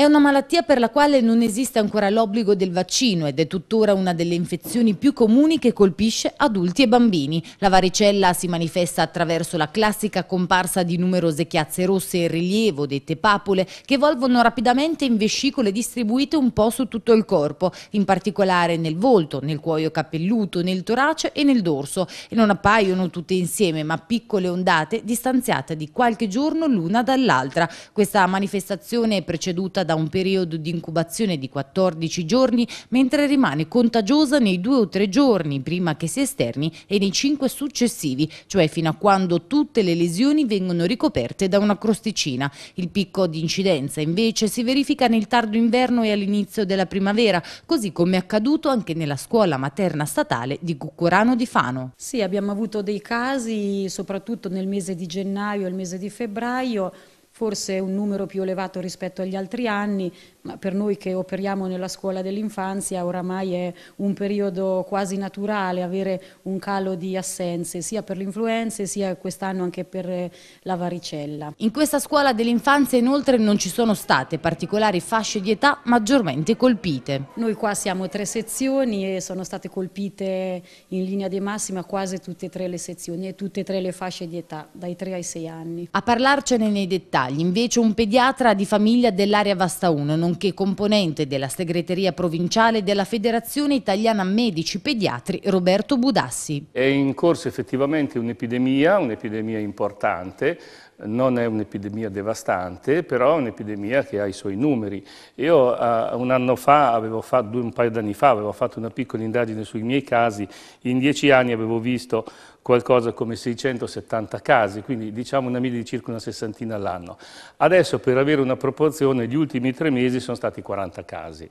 È una malattia per la quale non esiste ancora l'obbligo del vaccino ed è tuttora una delle infezioni più comuni che colpisce adulti e bambini. La varicella si manifesta attraverso la classica comparsa di numerose chiazze rosse in rilievo, dette papule, che evolvono rapidamente in vescicole distribuite un po' su tutto il corpo, in particolare nel volto, nel cuoio capelluto, nel torace e nel dorso. E non appaiono tutte insieme, ma piccole ondate distanziate di qualche giorno l'una dall'altra. Questa manifestazione è preceduta da da un periodo di incubazione di 14 giorni, mentre rimane contagiosa nei due o tre giorni prima che si esterni e nei cinque successivi, cioè fino a quando tutte le lesioni vengono ricoperte da una crosticina. Il picco di incidenza invece si verifica nel tardo inverno e all'inizio della primavera, così come è accaduto anche nella scuola materna statale di Cucurano di Fano. Sì, abbiamo avuto dei casi soprattutto nel mese di gennaio e il mese di febbraio forse un numero più elevato rispetto agli altri anni, ma per noi che operiamo nella scuola dell'infanzia oramai è un periodo quasi naturale avere un calo di assenze, sia per l'influenza sia quest'anno anche per eh, la varicella. In questa scuola dell'infanzia inoltre non ci sono state particolari fasce di età maggiormente colpite. Noi qua siamo tre sezioni e sono state colpite in linea di massima quasi tutte e tre le sezioni e tutte e tre le fasce di età, dai tre ai sei anni. A parlarcene nei dettagli dettagli. Invece un pediatra di famiglia dell'area Vasta 1, nonché componente della segreteria provinciale della Federazione Italiana Medici Pediatri, Roberto Budassi. È in corso effettivamente un'epidemia, un'epidemia importante, non è un'epidemia devastante, però è un'epidemia che ha i suoi numeri. Io uh, un anno fa, fatto, un paio d'anni fa, avevo fatto una piccola indagine sui miei casi, in dieci anni avevo visto qualcosa come 670 casi, quindi diciamo una media di circa una sessantina all'anno. Adesso per avere una proporzione, gli ultimi tre mesi sono stati 40 casi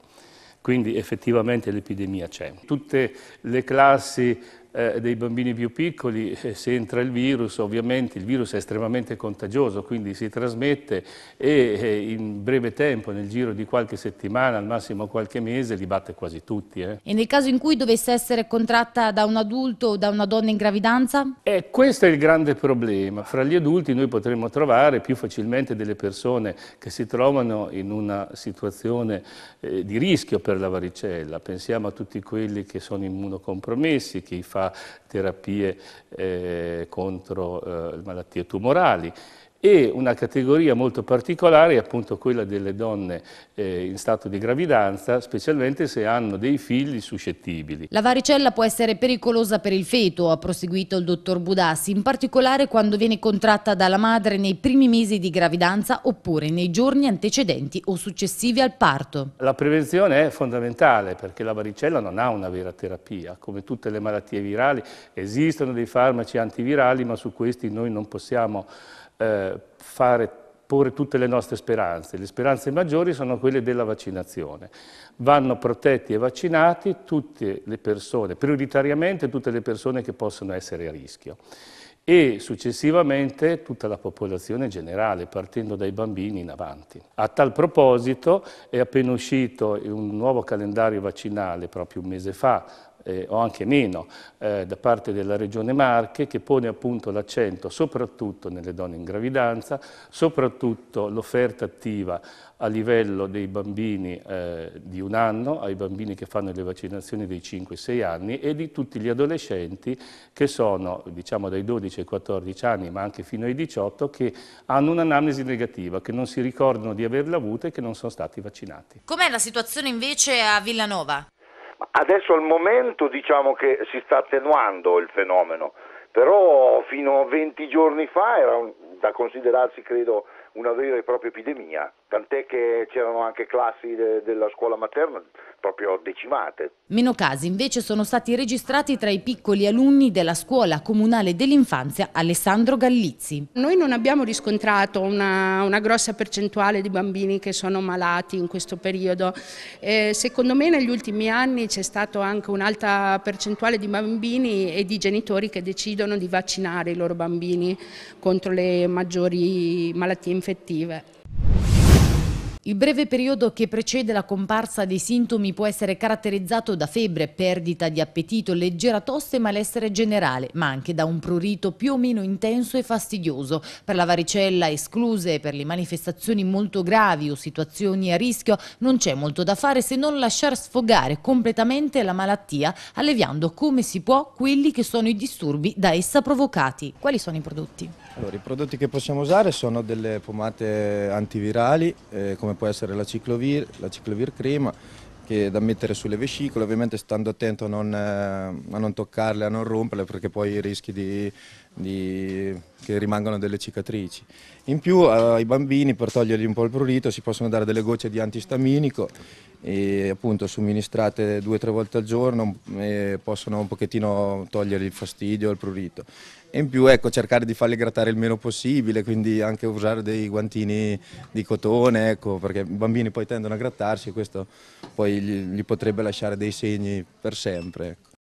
quindi effettivamente l'epidemia c'è. Tutte le classi eh, dei bambini più piccoli, eh, se entra il virus, ovviamente il virus è estremamente contagioso, quindi si trasmette e eh, in breve tempo, nel giro di qualche settimana, al massimo qualche mese, li batte quasi tutti. Eh. E nel caso in cui dovesse essere contratta da un adulto o da una donna in gravidanza? E eh, questo è il grande problema. Fra gli adulti noi potremmo trovare più facilmente delle persone che si trovano in una situazione eh, di rischio per la varicella. Pensiamo a tutti quelli che sono immunocompromessi, che i fa fa terapie eh, contro eh, malattie tumorali e una categoria molto particolare è appunto quella delle donne eh, in stato di gravidanza, specialmente se hanno dei figli suscettibili. La varicella può essere pericolosa per il feto, ha proseguito il dottor Budassi, in particolare quando viene contratta dalla madre nei primi mesi di gravidanza oppure nei giorni antecedenti o successivi al parto. La prevenzione è fondamentale perché la varicella non ha una vera terapia, come tutte le malattie virali esistono dei farmaci antivirali ma su questi noi non possiamo eh, fare, porre tutte le nostre speranze. Le speranze maggiori sono quelle della vaccinazione. Vanno protetti e vaccinati tutte le persone, prioritariamente tutte le persone che possono essere a rischio e successivamente tutta la popolazione generale, partendo dai bambini in avanti. A tal proposito è appena uscito un nuovo calendario vaccinale proprio un mese fa eh, o anche meno eh, da parte della Regione Marche che pone appunto l'accento soprattutto nelle donne in gravidanza, soprattutto l'offerta attiva a livello dei bambini eh, di un anno, ai bambini che fanno le vaccinazioni dei 5-6 anni e di tutti gli adolescenti che sono diciamo dai 12 ai 14 anni ma anche fino ai 18 che hanno un'anamnesi negativa, che non si ricordano di averla avuta e che non sono stati vaccinati. Com'è la situazione invece a Villanova? Adesso al momento diciamo che si sta attenuando il fenomeno, però fino a 20 giorni fa era da considerarsi credo una vera e propria epidemia, tant'è che c'erano anche classi de- della scuola materna proprio decimate. Meno casi invece sono stati registrati tra i piccoli alunni della scuola comunale dell'infanzia Alessandro Gallizzi. Noi non abbiamo riscontrato una, una grossa percentuale di bambini che sono malati in questo periodo. Eh, secondo me negli ultimi anni c'è stata anche un'alta percentuale di bambini e di genitori che decidono di vaccinare i loro bambini contro le maggiori malattie infettive. Il breve periodo che precede la comparsa dei sintomi può essere caratterizzato da febbre, perdita di appetito, leggera tosse e malessere generale, ma anche da un prurito più o meno intenso e fastidioso. Per la varicella escluse, per le manifestazioni molto gravi o situazioni a rischio, non c'è molto da fare se non lasciar sfogare completamente la malattia, alleviando come si può quelli che sono i disturbi da essa provocati. Quali sono i prodotti? Allora, i prodotti che possiamo usare sono delle pomate antivirali, eh, come può essere la ciclovir, la ciclovir crema da mettere sulle vescicole, ovviamente stando attento a non, eh, a non toccarle, a non romperle perché poi rischi di, di, che rimangano delle cicatrici. In più eh, ai bambini per togliergli un po' il prurito si possono dare delle gocce di antistaminico e appunto somministrate due o tre volte al giorno mm, possono un pochettino togliere il fastidio, il prurito. E in più ecco, cercare di farle grattare il meno possibile, quindi anche usare dei guantini di cotone, ecco, perché i bambini poi tendono a grattarsi e questo poi gli, gli potrebbe lasciare dei segni per sempre. Ecco.